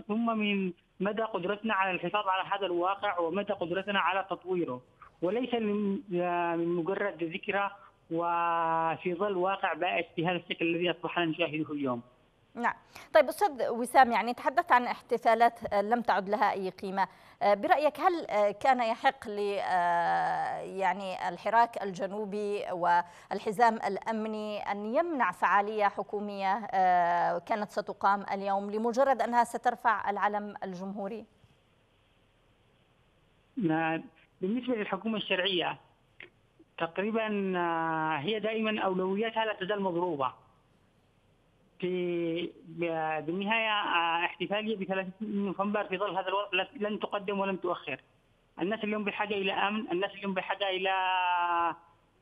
ثم من مدى قدرتنا على الحفاظ على هذا الواقع ومدى قدرتنا على تطويره وليس من مجرد ذكرى وفي ظل واقع بائس بهذا الشكل الذي اصبحنا نشاهده اليوم. نعم طيب أستاذ وسام يعني تحدثت عن احتفالات لم تعد لها أي قيمة آه، برأيك هل آه، كان يحق ل آه، يعني الحراك الجنوبي والحزام الأمني أن يمنع فعالية حكومية كانت ستقام اليوم لمجرد أنها سترفع العلم الجمهوري؟ نعم بالنسبة للحكومة الشرعية تقريبا هي دائما أولوياتها لا تزال مضروبة في بالنهايه آه، احتفاليه ب 30 نوفمبر في ظل هذا الوضع لن تقدم ولن تؤخر. الناس اليوم بحاجه الى امن، الناس اليوم بحاجه الى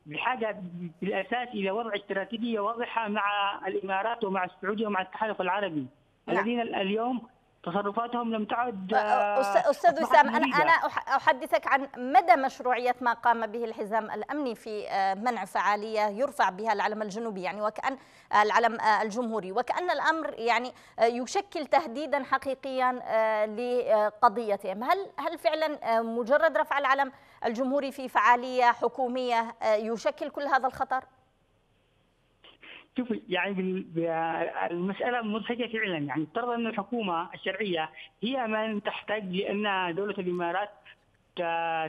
بحاجه بالاساس الى وضع استراتيجيه واضحه مع الامارات ومع السعوديه ومع التحالف العربي. نعم. الذين اليوم تصرفاتهم لم تعد آه، استاذ وسام انا انا احدثك عن مدى مشروعيه ما قام به الحزام الامني في آه، منع فعاليه يرفع بها العلم الجنوبي يعني وكان آه، العلم الجمهوري وكان الامر يعني يشكل تهديدا حقيقيا لقضيتهم هل هل فعلا مجرد رفع العلم الجمهوري في فعاليه حكوميه يشكل كل هذا الخطر؟ شوفي يعني المساله مضحكه فعلا يعني افترض ان الحكومه الشرعيه هي من تحتاج لان دوله الامارات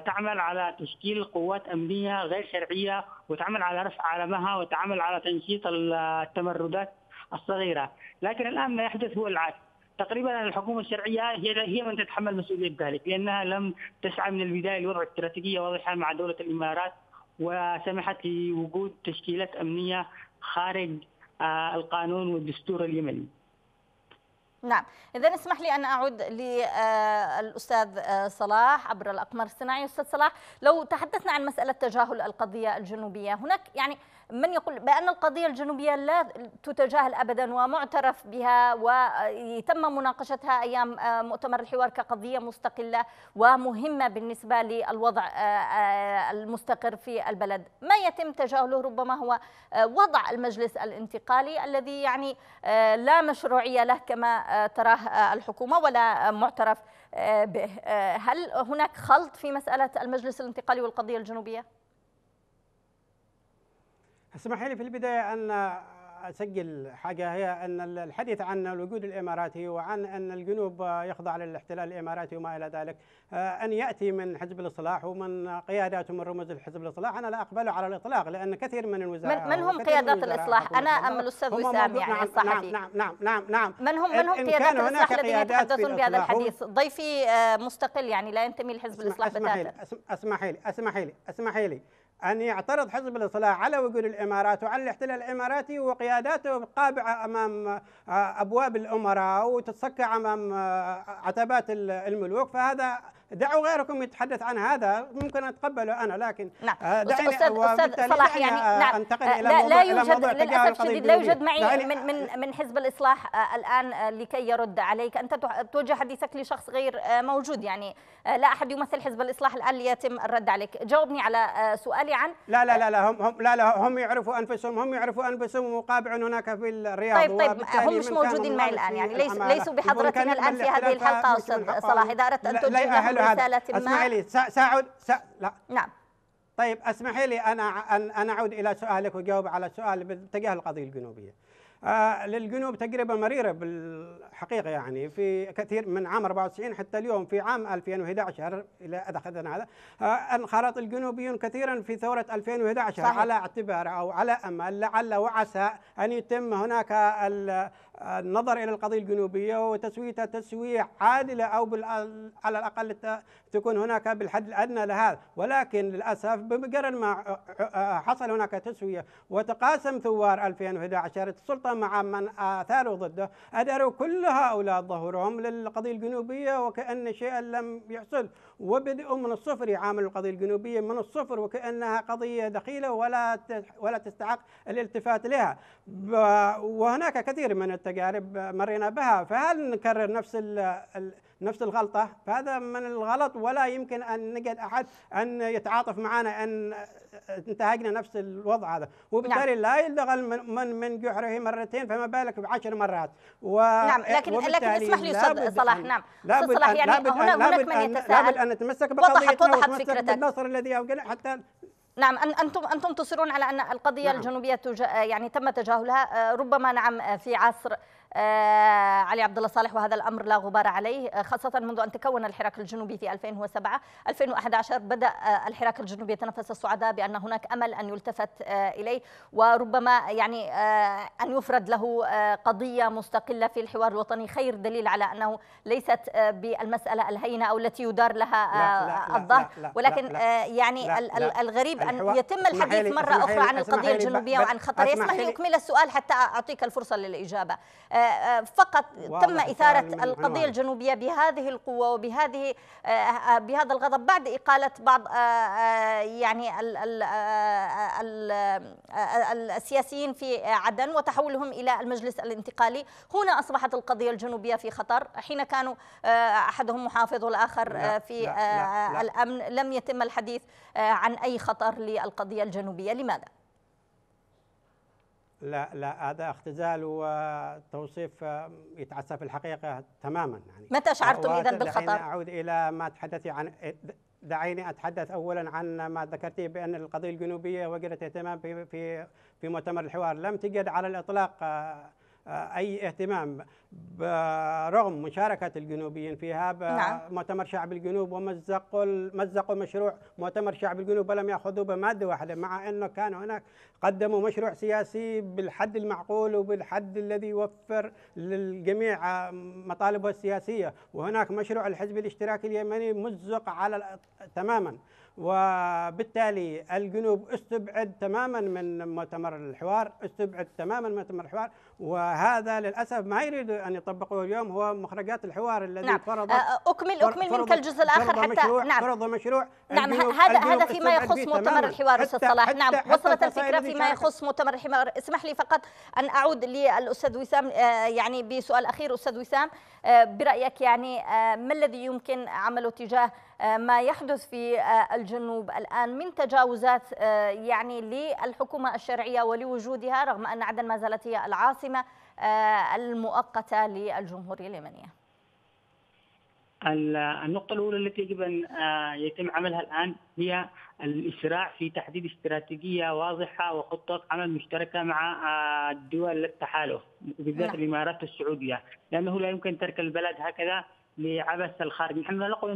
تعمل على تشكيل قوات امنيه غير شرعيه وتعمل على رفع علمها وتعمل على تنشيط التمردات الصغيره، لكن الان ما يحدث هو العكس. تقريبا الحكومه الشرعيه هي هي من تتحمل مسؤوليه ذلك لانها لم تسعى من البدايه لوضع استراتيجيه واضحه مع دوله الامارات وسمحت لوجود تشكيلات امنيه خارج آه، القانون والدستور اليمني نعم إذا اسمح لي أن أعود للأستاذ آه، آه، صلاح عبر الأقمار الصناعي أستاذ صلاح لو تحدثنا عن مسألة تجاهل القضية الجنوبية هناك يعني من يقول بأن القضية الجنوبية لا تتجاهل أبدا ومعترف بها وتم مناقشتها أيام آه، مؤتمر الحوار كقضية مستقلة ومهمة بالنسبة للوضع المستقر في البلد ما يتم تجاهله ربما هو وضع المجلس الانتقالي الذي يعني لا مشروعية له كما تراه آه، الحكومة ولا معترف آه، به آه، هل هناك خلط في مسألة المجلس الانتقالي والقضية الجنوبية؟ اسمح لي في البداية أن اسجل حاجه هي ان الحديث عن الوجود الاماراتي وعن ان الجنوب يخضع للاحتلال الاماراتي وما الى ذلك آه، ان ياتي من حزب الاصلاح ومن قيادات ومن رموز الحزب الاصلاح انا لا اقبله على الاطلاق لان كثير من الوزراء من هم قيادات الاصلاح؟ انا ام الاستاذ وسام يعني نعم الصحفي نعم نعم نعم نعم من هم من هم قيادات الاصلاح الذين يتحدثون بهذا الحديث؟ ضيفي آه، مستقل يعني لا ينتمي لحزب الاصلاح بتاتا اسمحي لي اسمحي لي اسمحي لي أن يعترض حزب الإصلاح على وجود الإمارات وعلى الاحتلال الإماراتي وقياداته قابعة أمام آه، أبواب الأمراء وتتصكى أمام آه، عتبات الملوك فهذا دعوا غيركم يتحدث عن هذا ممكن اتقبله انا لكن آه، نعم دعني استاذ استاذ صلاح يعني نعم انتقل الى لا, لا يوجد للاسف الشديد لا يوجد معي من من من حزب الاصلاح الان لكي يرد عليك انت توجه حديثك لشخص غير موجود يعني آه، لا احد يمثل حزب الاصلاح الان ليتم الرد عليك جاوبني على آه، سؤالي عن لا لا لا لا هم, هم لا لا هم يعرفوا انفسهم هم يعرفوا انفسهم وقابع هناك في الرياض طيب طيب هم مش موجودين معي الان يعني ليس ليسوا بحضرتنا الان في هذه الحلقه استاذ صلاح اذا اردت ان تجيب رساله ما اسمعي لي ساعد سا لا نعم طيب اسمحي لي انا ان اعود الى سؤالك وجاوب على سؤال باتجاه القضيه الجنوبيه. آه، للجنوب تجربة مريرة بالحقيقة يعني في كثير من عام 94 حتى اليوم في عام 2011 إلى أخذنا هذا آه، انخرط الجنوبيون كثيرا في ثورة 2011 صحيح. على اعتبار أو على أمل لعل وعسى أن يتم هناك النظر الى القضيه الجنوبيه وتسويتها تسويه عادله او على الاقل تكون هناك بالحد الادنى لهذا ولكن للاسف بمجرد ما حصل هناك تسويه وتقاسم ثوار 2011 السلطه مع من اثاروا ضده اداروا كل هؤلاء ظهورهم للقضيه الجنوبيه وكان شيئا لم يحصل وبدء من الصفر يعامل القضية الجنوبية من الصفر وكأنها قضية دخيلة ولا ولا تستحق الالتفات لها وهناك كثير من التجارب مرينا بها فهل نكرر نفس نفس الغلطة فهذا من الغلط ولا يمكن أن نجد أحد أن يتعاطف معنا أن انتهجنا نفس الوضع هذا وبالتالي نعم. لا يلدغ من, من جحره مرتين فما بالك بعشر مرات و نعم لكن لكن اسمح لي نعم. أستاذ صلاح نعم استاذ صلاح يعني لابد هنا هناك من يتساءل لابد أن نتمسك بقضيتنا فكرتك بالنصر الذي أوجده حتى نعم انتم انتم تصرون على ان القضيه نعم. الجنوبيه تج... يعني تم تجاهلها آه، ربما نعم آه، في عصر آه، علي عبد الله صالح وهذا الامر لا غبار عليه آه، خاصه منذ ان تكون الحراك الجنوبي في 2007 2011 بدا آه، الحراك الجنوبي يتنفس الصعداء بان هناك امل ان يلتفت اليه وربما يعني ان يفرد له قضيه مستقله في الحوار الوطني خير دليل على انه ليست بالمساله الهينه او التي يدار لها الظهر ولكن لا يعني لا لا الغريب ان يتم الحديث مره اخرى عن القضيه الجنوبيه وعن خطر يسمح لي اكمل السؤال حتى اعطيك الفرصه للاجابه فقط تم إثارة القضية الجنوبية بهذه القوة وبهذه آه، آه، بهذا الغضب بعد إقالة بعض آه، يعني السياسيين في عدن وتحولهم إلى المجلس الانتقالي هنا أصبحت القضية الجنوبية في خطر حين كانوا أحدهم محافظ والآخر في لا لا لا الأمن لم يتم الحديث عن أي خطر للقضية الجنوبية لماذا؟ لا لا هذا اختزال وتوصيف آه، يتعسف الحقيقه تماما يعني متى شعرتم اذا بالخطر؟ اعود الى ما تحدثي عن دعيني اتحدث اولا عن ما ذكرتي بان القضيه الجنوبيه وجدت اهتمام في في في مؤتمر الحوار لم تجد على الاطلاق آه، آه، أي اهتمام برغم مشاركة الجنوبيين فيها نعم. مؤتمر شعب الجنوب ومزقوا مزقوا مشروع مؤتمر شعب الجنوب ولم يأخذوا بمادة واحدة مع أنه كان هناك قدموا مشروع سياسي بالحد المعقول وبالحد الذي يوفر للجميع آه، مطالبه السياسية وهناك مشروع الحزب الاشتراكي اليمني مزق على تماما وبالتالي الجنوب استبعد تماما من مؤتمر الحوار استبعد تماما من مؤتمر الحوار وهذا للاسف ما يريد ان يطبقوه اليوم هو مخرجات الحوار الذي نعم. فرض آه، آه، اكمل اكمل منك الجزء الاخر حتى نعم فرض مشروع نعم هذا هذا فيما يخص مؤتمر الحوار استاذ صلاح حتى نعم حتى وصلت الفكره فيما يخص مؤتمر الحوار اسمح لي فقط ان اعود للاستاذ وسام آه، يعني بسؤال اخير استاذ وسام برايك يعني ما الذي يمكن عمله تجاه ما يحدث في الجنوب الآن من تجاوزات يعني للحكومة الشرعية ولوجودها رغم أن عدن ما زالت هي العاصمة العاصمة آه، المؤقتة للجمهورية اليمنية النقطة الأولى التي يجب أن آه، يتم عملها الآن هي الإسراع في تحديد استراتيجية واضحة وخطة عمل مشتركة مع آه، دول التحالف وبالذات نعم. الإمارات السعودية لأنه لا يمكن ترك البلد هكذا لعبث الخارج، نحن لا نقول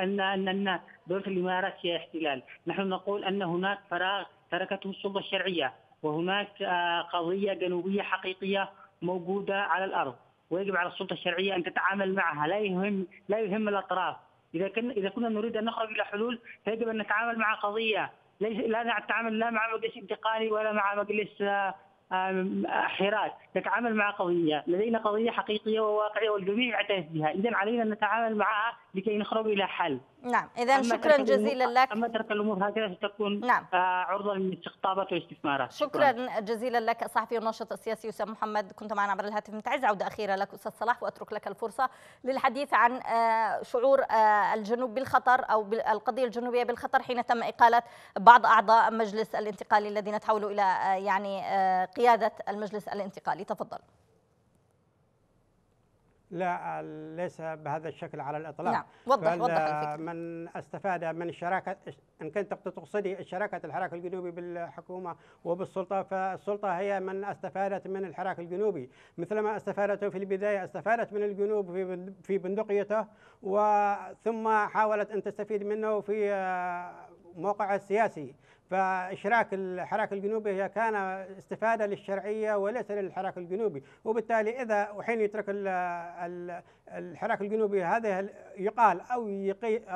ان ان ان دوله الامارات هي احتلال، نحن نقول ان هناك فراغ تركته السلطه الشرعيه، وهناك آه، قضية جنوبية حقيقية موجودة على الأرض ويجب على السلطة الشرعية أن تتعامل معها لا يهم لا يهم الأطراف إذا كنا إذا كنا نريد أن نخرج إلى حلول فيجب أن نتعامل مع قضية ليس لا نتعامل لا مع مجلس انتقالي ولا مع مجلس آه، حراك نتعامل مع قضية لدينا قضية حقيقية وواقعية والجميع يعترف بها إذا علينا أن نتعامل معها لكي نخرج إلى حل نعم اذا شكرا جزيلا لك اما ترك الامور هكذا ستكون نعم. آه، عرضه للاستقطابات والاستثمارات شكرا, شكرا جزيلا لك الصحفي والناشط السياسي اسامه محمد كنت معنا عبر الهاتف متعز عوده اخيره لك استاذ صلاح واترك لك الفرصه للحديث عن آه، شعور آه، الجنوب بالخطر او القضيه الجنوبيه بالخطر حين تم اقاله بعض اعضاء مجلس الانتقالي الذين تحولوا الى يعني قياده المجلس الانتقالي تفضل لا ليس بهذا الشكل على الاطلاق نعم وضح وضح الفكره آه، من استفاد من شراكه ان كنت تقصدي شراكه الحراك الجنوبي بالحكومه وبالسلطه فالسلطه هي من استفادت من الحراك الجنوبي مثلما استفادته في البدايه استفادت من الجنوب في في بندقيته وثم حاولت ان تستفيد منه في آه، موقعها السياسي فإشراك الحراك الجنوبي كان استفادة للشرعية وليس للحراك الجنوبي وبالتالي إذا وحين يترك الحراك الجنوبي هذا يقال أو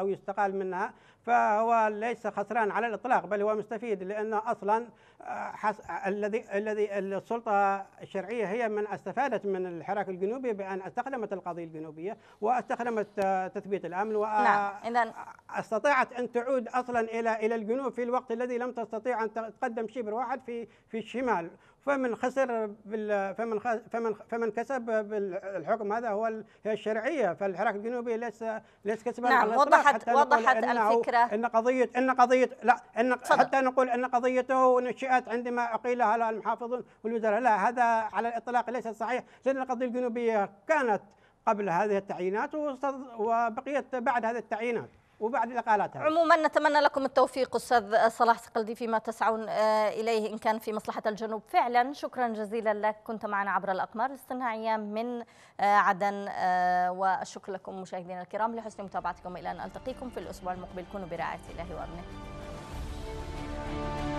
أو يستقال منها فهو ليس خسران على الاطلاق بل هو مستفيد لانه اصلا آه، حس... الذي الذي السلطه الشرعيه هي من استفادت من الحراك الجنوبي بان استخدمت القضيه الجنوبيه واستخدمت آه، تثبيت الامن واستطاعت نعم. ان تعود اصلا الى الى الجنوب في الوقت الذي لم تستطيع ان تقدم شبر واحد في في الشمال فمن خسر بال... فمن خ... فمن فمن كسب بالحكم هذا هو هي الشرعيه فالحراك الجنوبي ليس ليس كسبا نعم على وضحت وضحت الفكره ان قضيه ان قضيه لا ان صدق. حتى نقول ان قضيته نشئت عندما اقيل على المحافظون والوزراء لا هذا على الاطلاق ليس صحيح لان القضيه الجنوبيه كانت قبل هذه التعيينات وبقيت بعد هذه التعيينات وبعد الإقالات عموما نتمنى لكم التوفيق أستاذ صلاح سقلدي فيما تسعون آه، إليه إن كان في مصلحة الجنوب فعلا شكرا جزيلا لك كنت معنا عبر الأقمار الاصطناعية من آه، عدن آه، والشكر لكم مشاهدينا الكرام لحسن متابعتكم إلى أن ألتقيكم في الأسبوع المقبل كونوا برعاية الله وأمنه